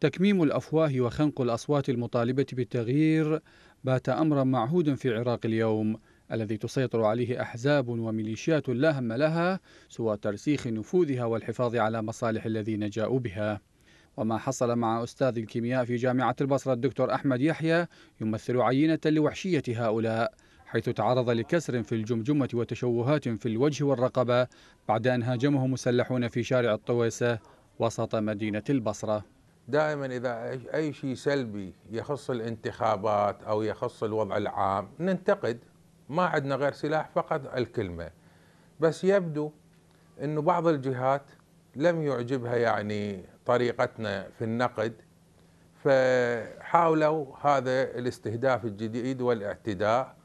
تكميم الافواه وخنق الاصوات المطالبه بالتغيير بات امرا معهودا في عراق اليوم الذي تسيطر عليه احزاب وميليشيات لا هم لها سوى ترسيخ نفوذها والحفاظ على مصالح الذين جاءوا بها. وما حصل مع استاذ الكيمياء في جامعه البصره الدكتور احمد يحيى يمثل عينه لوحشيه هؤلاء. حيث تعرض لكسر في الجمجمة وتشوهات في الوجه والرقبة بعد أن هاجمه مسلحون في شارع الطويسة وسط مدينة البصرة دائما اذا اي شيء سلبي يخص الانتخابات او يخص الوضع العام ننتقد ما عندنا غير سلاح فقط الكلمه بس يبدو انه بعض الجهات لم يعجبها يعني طريقتنا في النقد فحاولوا هذا الاستهداف الجديد والاعتداء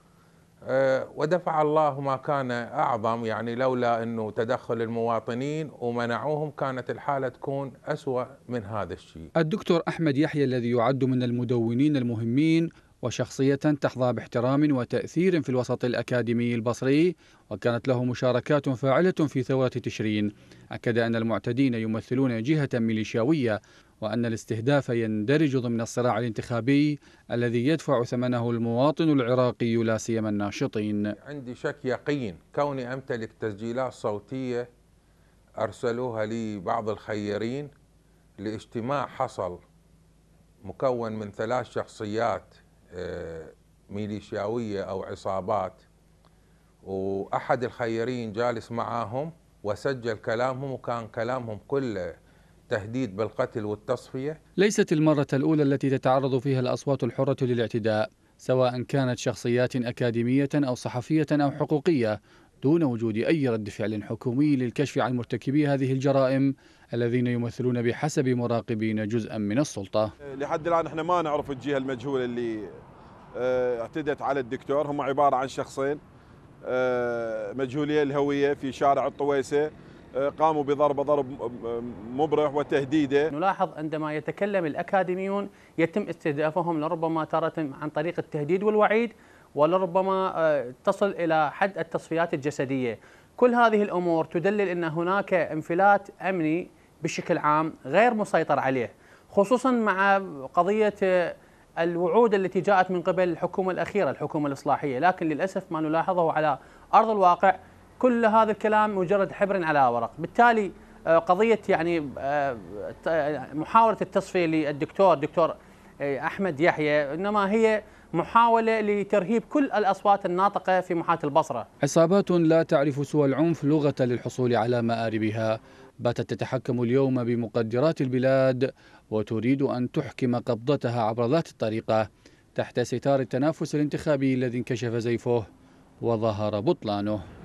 آه، ودفع الله ما كان أعظم يعني لولا أنه تدخل المواطنين ومنعوهم كانت الحالة تكون أسوأ من هذا الشيء الدكتور أحمد يحيى الذي يعد من المدونين المهمين وشخصية تحظى باحترام وتأثير في الوسط الأكاديمي البصري وكانت له مشاركات فاعلة في ثورة تشرين أكد أن المعتدين يمثلون جهة ميليشياوية وأن الاستهداف يندرج ضمن الصراع الانتخابي الذي يدفع ثمنه المواطن العراقي لا سيما الناشطين عندي شك يقين كوني أمتلك تسجيلات صوتية أرسلوها لي بعض الخيرين لاجتماع حصل مكون من ثلاث شخصيات آه، ميليشياوية أو عصابات وأحد الخيرين جالس معاهم وسجل كلامهم وكان كلامهم كله تهديد بالقتل والتصفية ليست المرة الأولى التي تتعرض فيها الأصوات الحرة للاعتداء سواء كانت شخصيات أكاديمية أو صحفية أو حقوقية دون وجود أي رد فعل حكومي للكشف عن مرتكبي هذه الجرائم الذين يمثلون بحسب مراقبين جزءا من السلطة لحد الآن احنا ما نعرف الجهة المجهولة اللي آه، اعتدت على الدكتور هم عبارة عن شخصين آه، مجهولي الهوية في شارع الطويسة آه، قاموا بضربه ضرب مبرح وتهديده نلاحظ عندما يتكلم الاكاديميون يتم استهدافهم لربما تاره عن طريق التهديد والوعيد ولربما آه، تصل إلى حد التصفيات الجسدية كل هذه الأمور تدلل أن هناك انفلات أمني بشكل عام غير مسيطر عليه خصوصا مع قضية آه، الوعود التي جاءت من قبل الحكومة الأخيرة الحكومة الإصلاحية لكن للأسف ما نلاحظه على أرض الواقع كل هذا الكلام مجرد حبر على ورق بالتالي آه، قضية يعني محاولة التصفية للدكتور دكتور إيه، احمد يحيى انما هي محاولة لترهيب كل الأصوات الناطقة في محاة البصرة عصابات لا تعرف سوى العنف لغة للحصول على مآربها باتت تتحكم اليوم بمقدرات البلاد وتريد أن تحكم قبضتها عبر ذات الطريقة تحت ستار التنافس الانتخابي الذي انكشف زيفه وظهر بطلانه